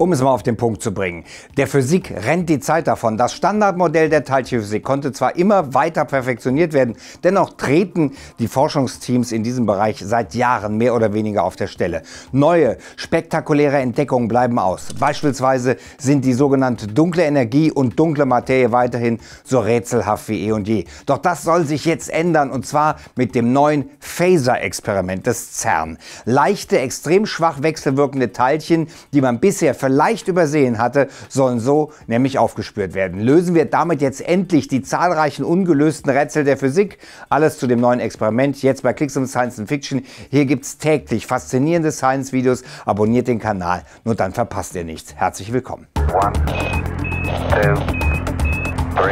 Um es mal auf den Punkt zu bringen. Der Physik rennt die Zeit davon. Das Standardmodell der Teilchenphysik konnte zwar immer weiter perfektioniert werden, dennoch treten die Forschungsteams in diesem Bereich seit Jahren mehr oder weniger auf der Stelle. Neue, spektakuläre Entdeckungen bleiben aus. Beispielsweise sind die sogenannte dunkle Energie und dunkle Materie weiterhin so rätselhaft wie eh und je. Doch das soll sich jetzt ändern und zwar mit dem neuen Phaser-Experiment des CERN. Leichte, extrem schwach wechselwirkende Teilchen, die man bisher vielleicht übersehen hatte, sollen so nämlich aufgespürt werden. Lösen wir damit jetzt endlich die zahlreichen ungelösten Rätsel der Physik. Alles zu dem neuen Experiment jetzt bei Klicks und Science and Fiction. Hier gibt es täglich faszinierende Science-Videos. Abonniert den Kanal, nur dann verpasst ihr nichts. Herzlich willkommen. One, two.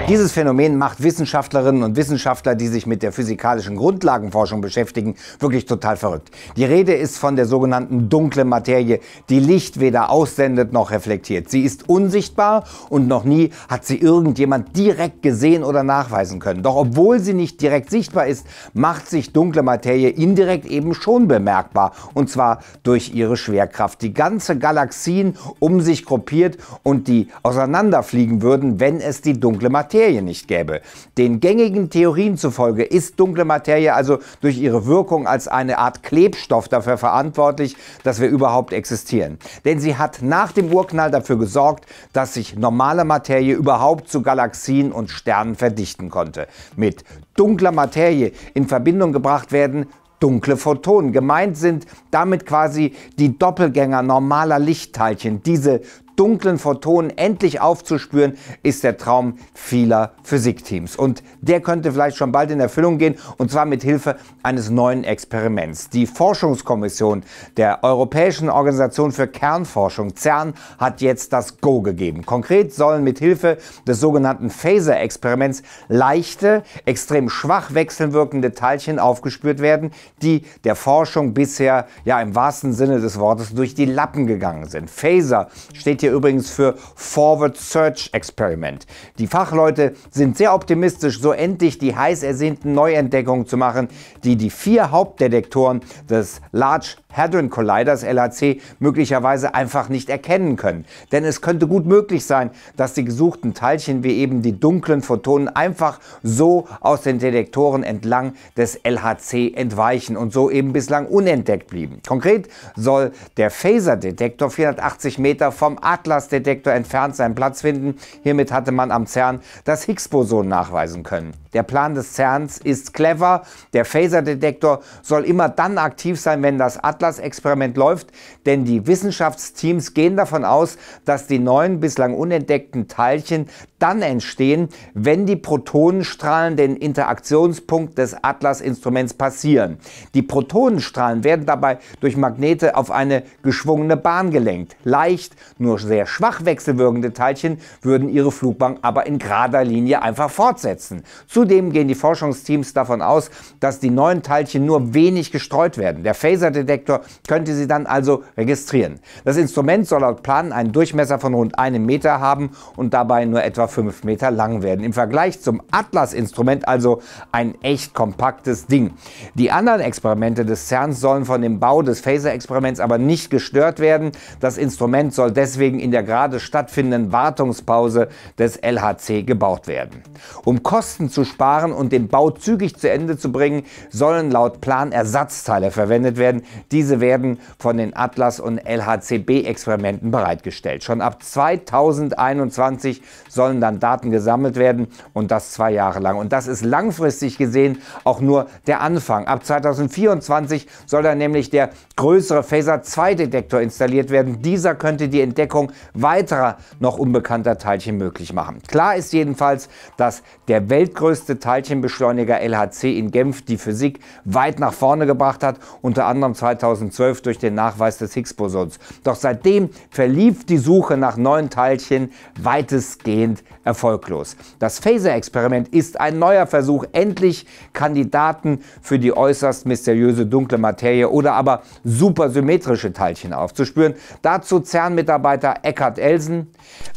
Dieses Phänomen macht Wissenschaftlerinnen und Wissenschaftler, die sich mit der physikalischen Grundlagenforschung beschäftigen, wirklich total verrückt. Die Rede ist von der sogenannten dunklen Materie, die Licht weder aussendet noch reflektiert. Sie ist unsichtbar und noch nie hat sie irgendjemand direkt gesehen oder nachweisen können. Doch obwohl sie nicht direkt sichtbar ist, macht sich dunkle Materie indirekt eben schon bemerkbar. Und zwar durch ihre Schwerkraft, die ganze Galaxien um sich gruppiert und die auseinanderfliegen würden, wenn es die dunkle Materie Materie nicht gäbe. Den gängigen Theorien zufolge ist dunkle Materie also durch ihre Wirkung als eine Art Klebstoff dafür verantwortlich, dass wir überhaupt existieren. Denn sie hat nach dem Urknall dafür gesorgt, dass sich normale Materie überhaupt zu Galaxien und Sternen verdichten konnte. Mit dunkler Materie in Verbindung gebracht werden dunkle Photonen. Gemeint sind damit quasi die Doppelgänger normaler Lichtteilchen. Diese dunklen Photonen endlich aufzuspüren, ist der Traum vieler Physikteams. Und der könnte vielleicht schon bald in Erfüllung gehen, und zwar mit Hilfe eines neuen Experiments. Die Forschungskommission der Europäischen Organisation für Kernforschung, CERN, hat jetzt das Go gegeben. Konkret sollen mit Hilfe des sogenannten Phaser-Experiments leichte, extrem schwach wechselwirkende Teilchen aufgespürt werden, die der Forschung bisher ja im wahrsten Sinne des Wortes durch die Lappen gegangen sind. Phaser steht hier hier übrigens für Forward Search Experiment. Die Fachleute sind sehr optimistisch, so endlich die heiß ersehnten Neuentdeckungen zu machen, die die vier Hauptdetektoren des Large Hadron Colliders LHC möglicherweise einfach nicht erkennen können. Denn es könnte gut möglich sein, dass die gesuchten Teilchen wie eben die dunklen Photonen einfach so aus den Detektoren entlang des LHC entweichen und so eben bislang unentdeckt blieben. Konkret soll der Phaser-Detektor 480 Meter vom Atlas-Detektor entfernt seinen Platz finden. Hiermit hatte man am CERN das Higgs-Boson nachweisen können. Der Plan des CERNs ist clever. Der Phaser-Detektor soll immer dann aktiv sein, wenn das Atlas Atlas-Experiment läuft, denn die Wissenschaftsteams gehen davon aus, dass die neuen bislang unentdeckten Teilchen dann entstehen, wenn die Protonenstrahlen den Interaktionspunkt des Atlas-Instruments passieren. Die Protonenstrahlen werden dabei durch Magnete auf eine geschwungene Bahn gelenkt. Leicht, nur sehr schwach wechselwirkende Teilchen würden ihre Flugbahn aber in gerader Linie einfach fortsetzen. Zudem gehen die Forschungsteams davon aus, dass die neuen Teilchen nur wenig gestreut werden. Der Phaser-Detektor Sektor könnte sie dann also registrieren. Das Instrument soll laut Plan einen Durchmesser von rund einem Meter haben und dabei nur etwa fünf Meter lang werden. Im Vergleich zum Atlas-Instrument also ein echt kompaktes Ding. Die anderen Experimente des CERNs sollen von dem Bau des Phaser-Experiments aber nicht gestört werden. Das Instrument soll deswegen in der gerade stattfindenden Wartungspause des LHC gebaut werden. Um Kosten zu sparen und den Bau zügig zu Ende zu bringen, sollen laut Plan Ersatzteile verwendet werden, die diese werden von den Atlas- und LHCB-Experimenten bereitgestellt. Schon ab 2021 sollen dann Daten gesammelt werden und das zwei Jahre lang. Und das ist langfristig gesehen auch nur der Anfang. Ab 2024 soll dann nämlich der größere Phaser-2-Detektor installiert werden. Dieser könnte die Entdeckung weiterer noch unbekannter Teilchen möglich machen. Klar ist jedenfalls, dass der weltgrößte Teilchenbeschleuniger LHC in Genf die Physik weit nach vorne gebracht hat, unter anderem 2000 2012 durch den Nachweis des Higgs-Bosons. Doch seitdem verlief die Suche nach neuen Teilchen weitestgehend erfolglos. Das Phaser-Experiment ist ein neuer Versuch, endlich Kandidaten für die äußerst mysteriöse dunkle Materie oder aber supersymmetrische Teilchen aufzuspüren. Dazu CERN-Mitarbeiter Eckhard Elsen.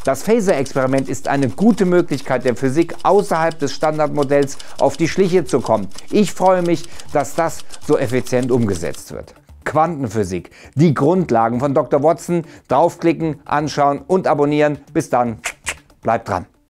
Das Phaser-Experiment ist eine gute Möglichkeit der Physik, außerhalb des Standardmodells auf die Schliche zu kommen. Ich freue mich, dass das so effizient umgesetzt wird. Quantenphysik. Die Grundlagen von Dr. Watson. Draufklicken, anschauen und abonnieren. Bis dann. Bleibt dran.